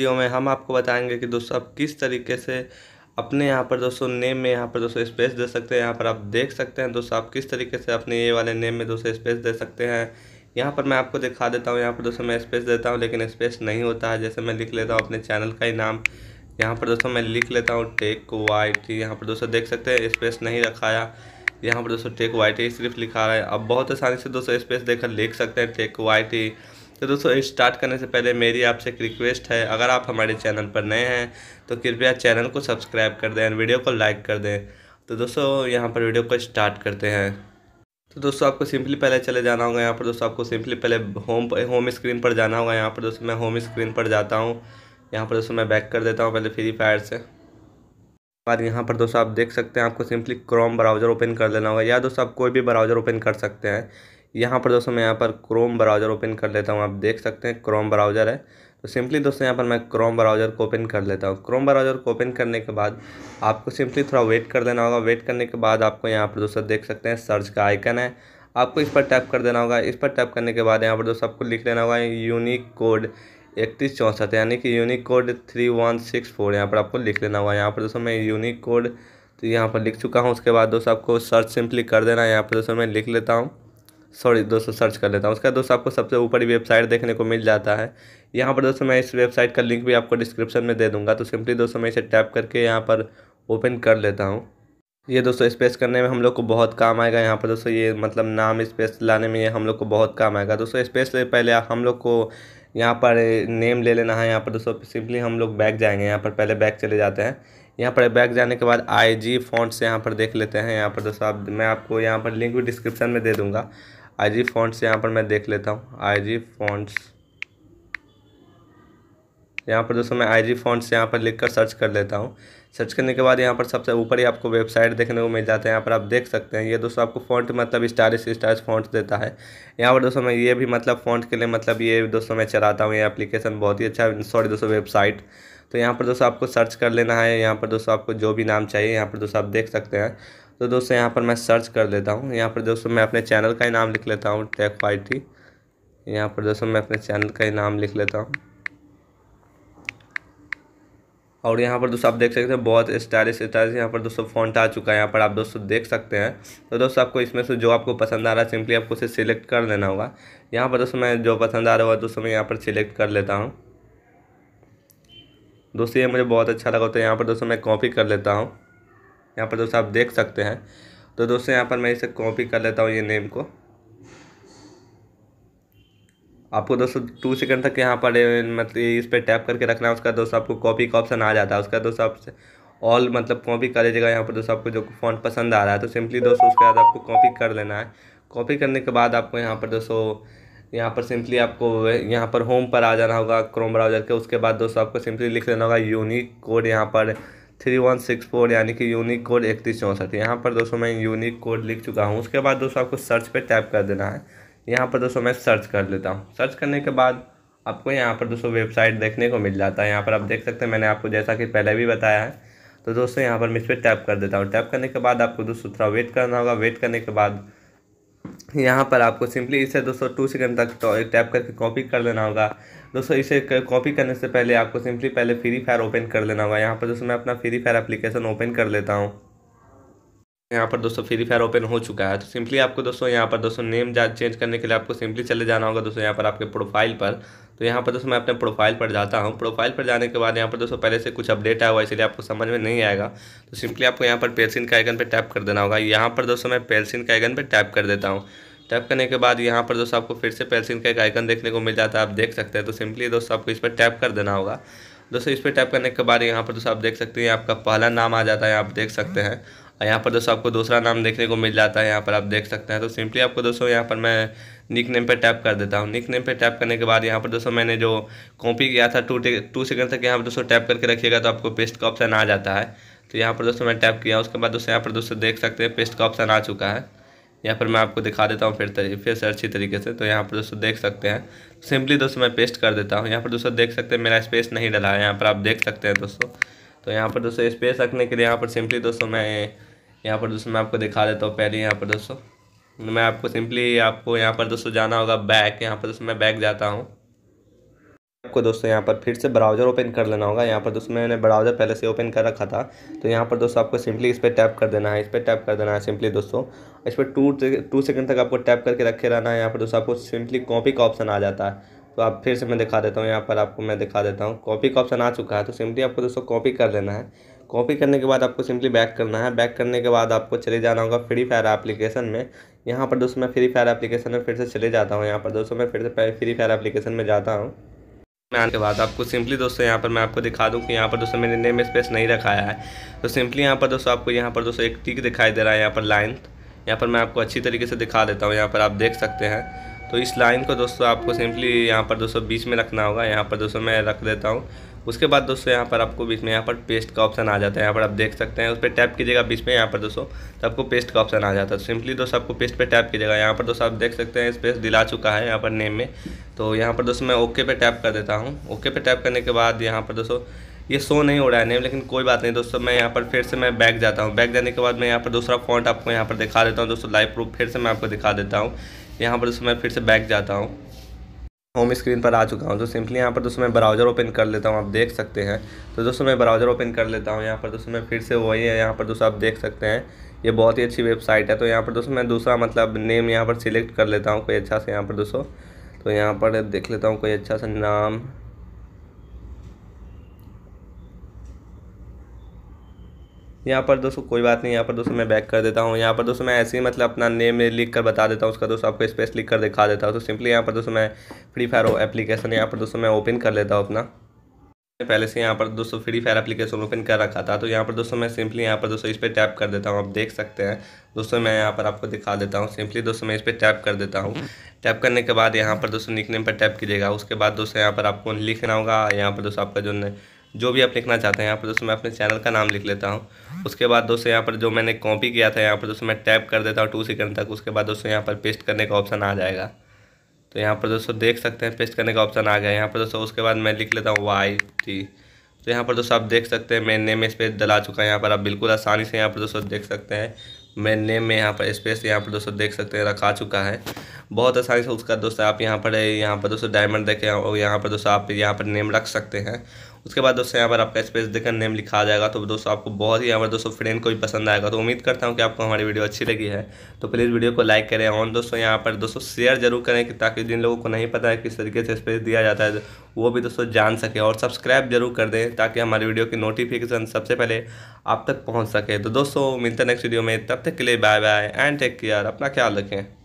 video में हम आपको बताएंगे कि दोस्तों आप किस तरीके से अपने यहाँ पर दोस्तों नेम में यहाँ पर दोस्तों स्पेस दे सकते हैं यहाँ पर आप देख सकते हैं दोस्तों आप किस तरीके से अपने ये वाले नेम में दोस्तों स्पेस दे सकते हैं यहाँ पर मैं आपको दिखा देता हूँ यहाँ पर दोस्तों मैं स्पेस देता हूँ लेकिन स्पेस नहीं होता है जैसे मैं लिख लेता हूँ अपने चैनल का ही नाम यहाँ पर दोस्तों मैं लिख लेता हूँ टेक वाई टी यहाँ पर दोस्तों देख सकते हैं स्पेस नहीं रखाया यहाँ पर दोस्तों टेक वाई टी सिर्फ लिखा रहा है अब बहुत आसानी से दोस्तों स्पेस देकर लिख सकते हैं टेक वाई टी तो दोस्तों स्टार्ट करने से पहले मेरी आपसे एक रिक्वेस्ट है अगर आप हमारे चैनल पर नए हैं तो कृपया चैनल को सब्सक्राइब कर दें वीडियो को लाइक कर दें तो दोस्तों यहाँ पर वीडियो को स्टार्ट करते हैं तो दोस्तों आपको सिंपली पहले चले जाना होगा यहाँ पर दोस्तों आपको सिंपली पहले होम होम स्क्रीन पर जाना होगा यहाँ पर दोस्तों मैं होम स्क्रीन पर जाता हूँ यहाँ पर दोस्तों मैं बैक कर देता हूँ पहले फ्री फायर से बाद यहाँ पर दोस्तों आप देख सकते हैं आपको सिंपली क्रोम ब्राउज़र ओपन कर लेना होगा या दोस्तों आप कोई भी ब्राउज़र ओपन कर सकते हैं यहाँ पर दोस्तों मैं यहाँ पर क्रोम ब्राउज़र ओपन कर लेता हूँ आप देख सकते हैं क्रोम ब्राउज़र है तो सिंपली दोस्तों यहाँ पर मैं क्रोम ब्राउज़र को ओपन कर लेता हूँ क्रोम ब्राउज़र को ओपन करने के बाद आपको सिंपली थोड़ा वेट कर देना होगा वेट करने के बाद आपको यहाँ पर दोस्तों देख सकते हैं सर्च का आइकन है आपको इस पर टैप कर देना होगा इस पर टैप करने के बाद यहाँ पर दोस्तों आपको लिख लेना होगा यूनिक कोड इकतीस चौंसठ यानी कि unique code three one six four यहाँ पर आपको लिख लेना होगा यहाँ पर दोस्तों मैं यूनिक कोड तो यहाँ पर लिख चुका हूँ उसके बाद दोस्तों आपको सर्च सिंपली कर देना है यहाँ पर दोस्तों मैं लिख लेता हूँ सॉरी दोस्तों सर्च कर लेता हूँ उसका दोस्तों आपको सबसे ऊपर ही वेबसाइट देखने को मिल जाता है यहाँ पर दोस्तों मैं इस वेबसाइट का लिंक भी आपको डिस्क्रिप्शन में दे दूँगा तो सिंपली दोस्तों मैं इसे टैप करके यहाँ पर ओपन कर लेता हूँ ये दोस्तों स्पेस करने में हम लोग को बहुत काम आएगा यहाँ पर दोस्तों ये मतलब नाम स्पेस लाने में ये हम लोग को बहुत काम आएगा दोस्तों स्पेस से पहले हम लोग को यहाँ पर नेम ले लेना है यहाँ पर दोस्तों सिंपली हम लोग बैक जाएंगे यहाँ पर पहले बैक चले जाते हैं यहाँ पर बैक जाने के बाद आई जी फॉन्ट से यहाँ पर देख लेते हैं यहाँ पर दोस्तों आप मैं आपको यहाँ पर लिंक भी डिस्क्रिप्शन में दे दूँगा आई जी फॉन्ट्स यहाँ पर मैं देख लेता हूँ आई जी फॉन्ट्स यहाँ पर दोस्तों मैं आई जी फॉन्ट्स यहाँ पर लिखकर सर्च कर लेता हूँ सर्च करने के बाद यहाँ पर सबसे ऊपर ही आपको वेबसाइट देखने को मिल जाता है यहाँ पर आप देख सकते हैं ये दोस्तों आपको फॉन्ट मतलब स्टारिश स्टारिश फॉन्ट देता है यहाँ पर दोस्तों मैं ये भी मतलब फॉन्ट के लिए मतलब ये दोस्तों मैं चलाता हूँ ये एप्लीकेशन बहुत ही अच्छा सॉरी दोस्तों वेबसाइट तो यहाँ पर दोस्तों आपको सर्च कर लेना है यहाँ पर दोस्तों आपको जो भी नाम चाहिए यहाँ पर दोस्तों आप देख सकते हैं तो दोस्तों यहाँ पर मैं सर्च कर लेता हूँ यहाँ पर दोस्तों मैं अपने चैनल का ही नाम लिख लेता हूँ टेक टी यहाँ पर दोस्तों मैं अपने चैनल का ही नाम लिख लेता हूँ और यहाँ पर दोस्तों आप देख सकते हैं बहुत स्टाइलिश स्टाइलिश यहाँ पर दोस्तों फॉन्ट आ चुका है यहाँ पर आप दोस्तों देख सकते हैं तो दोस्तों आपको इसमें से जो आपको पसंद आ रहा है सिंपली आपको उसे सिलेक्ट कर लेना होगा यहाँ पर दोस्तों मैं जो पसंद आ रहा होगा दोस्तों मैं यहाँ पर सिलेक्ट कर लेता हूँ दोस्तों ये मुझे बहुत अच्छा लगा तो यहाँ पर दोस्तों मैं कॉपी कर लेता हूँ यहाँ पर दोस्तों आप देख सकते हैं तो दोस्तों यहाँ पर मैं इसे कॉपी कर लेता हूँ ये नेम को आपको दोस्तों टू सेकंड तक यहाँ पर मतलब इस पर टैप करके रखना है उसका दोस्तों आपको कॉपी का ऑप्शन आ जाता है उसका दोस्तों आपसे ऑल मतलब कॉपी कर लीजिएगा यहाँ पर दोस्तों आपको जो फ़ोन पसंद आ रहा है तो सिंपली दोस्तों उसके बाद आपको कॉपी कर लेना है कॉपी करने के बाद आपको यहाँ पर दोस्तों यहाँ पर सिंपली आपको यहाँ पर होम पर आ जाना होगा क्रोम ब्राउज़र के उसके बाद दोस्तों आपको सिंपली लिख लेना होगा यूनिक कोड यहाँ पर थ्री वन सिक्स फोर यानी कि यूनिक कोड इकतीस चौंसठ यहाँ पर दोस्तों मैं यूनिक कोड लिख चुका हूँ उसके बाद दोस्तों आपको सर्च पे टैप कर देना है यहाँ पर दोस्तों मैं सर्च कर लेता हूँ सर्च करने के बाद आपको यहाँ पर दोस्तों वेबसाइट देखने को मिल जाता है यहाँ पर आप देख सकते हैं मैंने आपको जैसा कि पहले भी बताया है तो दोस्तों यहाँ पर मैं इस पर टैप कर देता हूँ टैप करने के बाद आपको दोस्तों थोड़ा वेट करना होगा वेट करने के बाद यहाँ पर आपको सिंपली इसे दोस्तों टू सेकंड तक टैप तो करके कॉपी कर लेना होगा दोस्तों इसे कॉपी करने से पहले आपको सिंपली पहले फ्री फायर ओपन कर लेना होगा यहाँ पर दोस्तों मैं अपना फ्री फायर एप्लीकेशन ओपन कर लेता हूँ यहाँ पर दोस्तों फ्री फायर ओपन हो चुका है तो सिंपली आपको दोस्तों यहाँ पर दोस्तों नेम चेंज करने के लिए आपको सिंपली चले जाना होगा दोस्तों यहाँ पर आपके प्रोफाइल पर तो यहाँ पर दोस्तों मैं अपने प्रोफाइल पर जाता हूँ प्रोफाइल पर जाने के बाद यहाँ पर दोस्तों पहले से कुछ अपडेट आया हुआ इसलिए आपको समझ में नहीं आएगा तो सिंपली आपको यहाँ पर पेलसिन का आइगन पर टैप कर देना होगा यहाँ पर दोस्तों मैं पेलसिन का आइगन पर टैप कर देता हूँ टैप करने के बाद यहाँ पर दोस्तों आपको फिर से पेलसिन का एक आइकन देखने को मिल जाता है आप देख सकते हैं तो सिंपली दोस्तों आपको इस पर टैप कर देना होगा दोस्तों इस पर टैप करने के बाद यहाँ पर दोस्तों आप देख सकते हैं आपका पहला नाम आ जाता है आप देख सकते हैं और यहाँ पर दोस्तों आपको दूसरा नाम देखने को मिल जाता है यहाँ पर आप देख सकते हैं तो सिंपली आपको दोस्तों यहाँ पर मैं निक नेम पर टैप कर देता हूँ निक नेम पर टैप करने के बाद यहाँ पर दोस्तों मैंने जो कॉपी किया था टू टू सेकेंड तक यहाँ पर दोस्तों टैप करके रखिएगा तो आपको पेस्ट का ऑप्शन आ जाता है तो यहाँ पर दोस्तों मैं टैप किया उसके बाद दोस्तों यहाँ पर दोस्तों देख सकते हैं पेस्ट का ऑप्शन आ चुका है यहाँ पर मैं आपको दिखा देता हूँ फिर तरी, फिर से अच्छी तरीके से तो यहाँ पर दोस्तों देख सकते हैं सिंपली दोस्तों मैं पेस्ट कर देता हूँ यहाँ पर दोस्तों देख सकते हैं मेरा स्पेस नहीं डला है यहाँ पर आप देख सकते हैं दोस्तों तो यहाँ पर दोस्तों स्पेस रखने के लिए यहाँ पर सिंपली दोस्तों मैं यहाँ पर दोस्तों मैं आपको दिखा देता हूँ पहले यहाँ पर दोस्तों मैं आपको सिंपली आपको यहाँ पर दोस्तों जाना होगा बैक यहाँ पर दोस्तों मैं बैक जाता हूँ आपको दोस्तों यहाँ पर फिर से ब्राउज़र ओपन कर लेना होगा यहाँ पर दोस्तों मैंने ब्राउज़र पहले से ओपन कर रखा था तो यहाँ पर दोस्तों आपको सिंपली इस पर टैप कर देना है इस पर टैप कर देना है सिंपली दोस्तों इस पर टू टू सेकंड तक आपको टैप करके रखे रहना है यहाँ पर दोस्तों आपको सिंपली कॉपी का ऑप्शन आ जाता है तो आप फिर से मैं दिखा देता हूँ यहाँ पर आपको मैं दिखा देता हूँ कॉपी का ऑप्शन आ चुका है तो सिंपली आपको दोस्तों कॉपी कर लेना है कॉपी करने के बाद आपको सिंपली बैक करना है बैक करने के बाद आपको चले जाना होगा फ्री फायर एप्लीकेशन में यहाँ पर दोस्तों मैं फ्री फायर एप्लीकेशन में फिर से चले जाता हूँ यहाँ पर दोस्तों मैं फिर से फ्री फायर एप्लीकेशन में जाता हूँ मैं आने के बाद आपको सिंपली दोस्तों यहाँ पर मैं आपको दिखा दूँ कि यहाँ पर दोस्तों मैंने नेम स्पेस नहीं रखाया है तो सिंपली यहाँ पर दोस्तों आपको यहाँ पर दोस्तों एक टिक दिखाई दे रहा है यहाँ पर लाइन यहाँ पर मैं आपको अच्छी तरीके से दिखा देता हूँ यहाँ पर आप देख सकते हैं तो इस लाइन को दोस्तों आपको सिंपली यहाँ पर दोस्तों बीच में रखना होगा यहाँ पर दोस्तों मैं रख देता हूँ उसके बाद दोस्तों यहाँ पर आपको बीच में यहाँ पर पेस्ट का ऑप्शन आ जाता है यहाँ पर आप देख सकते हैं उस पर टैप कीजिएगा बीच में यहाँ पर दोस्तों तो आपको पेस्ट का ऑप्शन आ जाता है सिंपली दोस्तों आपको पेस्ट पर टैप कीजिएगा यहाँ पर दोस्तों आप देख सकते हैं स्पेस दिला चुका है यहाँ पर नेम में तो यहाँ पर दोस्तों मैं ओके पे टैप कर देता हूँ ओके पे टैप करने के बाद यहाँ पर दोस्तों ये शो नहीं हो रहा है नेम लेकिन कोई बात नहीं दोस्तों मैं यहाँ पर फिर से मैं बैक जाता हूँ बैक जाने के बाद मैं यहाँ पर दूसरा फॉन्ट आपको यहाँ पर दिखा देता हूँ दोस्तों लाइव प्रूफ फिर से मैं आपको दिखा देता हूँ यहाँ पर दोस्तों मैं फिर से बैक जाता हूँ होम स्क्रीन पर आ चुका हूँ तो सिंपली यहाँ पर दोस्तों मैं ब्राउज़र ओपन कर लेता हूँ आप देख सकते हैं तो दोस्तों मैं ब्राउज़र ओपन कर लेता हूँ यहाँ पर दोस्तों मैं फिर से वही है यहाँ पर दोस्तों आप देख सकते हैं ये बहुत ही अच्छी वेबसाइट है तो यहाँ पर दोस्तों मैं दूसरा मतलब नेम यहाँ पर सिलेक्ट कर लेता हूँ कोई अच्छा से यहाँ पर दोस्तों तो यहाँ पर देख लेता हूँ कोई अच्छा सा नाम यहाँ पर दोस्तों कोई बात नहीं यहाँ पर दोस्तों मैं बैक कर देता हूँ यहाँ पर दोस्तों मैं ऐसे ही मतलब अपना नेम लिख कर बता देता हूँ उसका दोस्तों आपको स्पेस लिख कर दिखा देता हूँ तो सिंपली यहाँ पर दोस्तों मैं फ्री फायर एप्लीकेशन यहाँ पर दोस्तों मैं ओपन कर लेता हूँ अपना पहले से यहाँ पर दोस्तों फ्री फायर एप्लीकेशन ओपन कर रखा था तो यहाँ पर दोस्तों मैं सिंपली यहाँ पर दोस्तों इस पर टैप कर देता हूँ आप देख सकते हैं दोस्तों मैं यहाँ पर आपको दिखा देता हूँ सिंपली दोस्तों मैं इस पर टैप कर देता हूँ टैप करने के बाद यहाँ पर दोस्तों निकनेम पर टैप कीजिएगा उसके बाद दोस्तों यहाँ पर आपको लिखना होगा यहाँ पर दोस्तों आपका जो जो भी आप लिखना चाहते हैं यहाँ पर दोस्तों मैं अपने चैनल का नाम लिख लेता हूँ उसके बाद दोस्तों यहाँ पर जो मैंने कॉपी किया था यहाँ पर दोस्तों मैं टैप कर देता हूँ टू सेकंड तक उसके बाद दोस्तों यहाँ पर पेस्ट करने का ऑप्शन आ जाएगा तो यहाँ पर दोस्तों देख सकते हैं पेस्ट करने का ऑप्शन आ गया यहाँ पर दोस्तों उसके बाद मैं लिख लेता हूँ वाई टी तो यहाँ पर दोस्तों आप देख सकते हैं मैं नेम में स्पेस डला चुका है यहाँ पर आप बिल्कुल आसानी से यहाँ पर दोस्तों देख सकते हैं मैं नेम में यहाँ पर स्पेस यहाँ पर दोस्तों देख सकते हैं रखा चुका है बहुत आसानी से उसका दोस्तों आप यहाँ पर यहाँ पर दोस्तों डायमंड देखें और यहाँ पर दोस्तों आप यहाँ पर नेम रख सकते हैं उसके बाद दोस्तों यहाँ पर आपका स्पेस देखें नेम लिखा जाएगा तो दोस्तों आपको बहुत ही यहाँ पर दोस्तों फ्रेंड को भी पसंद आएगा तो उम्मीद करता हूँ कि आपको हमारी वीडियो अच्छी लगी है तो प्लीज़ वीडियो को लाइक करें और दोस्तों यहाँ पर दोस्तों शेयर जरूर करें कि ताकि जिन लोगों को नहीं पता है किस तरीके से स्पेस दिया जाता है वो भी दोस्तों जान सके और सब्सक्राइब जरूर कर दें ताकि हमारी वीडियो की नोटिफिकेशन सबसे पहले आप तक पहुँच सके तो दोस्तों मिलते नेक्स्ट वीडियो में तब तक के लिए bye bye and take care अपना ख्याल रखें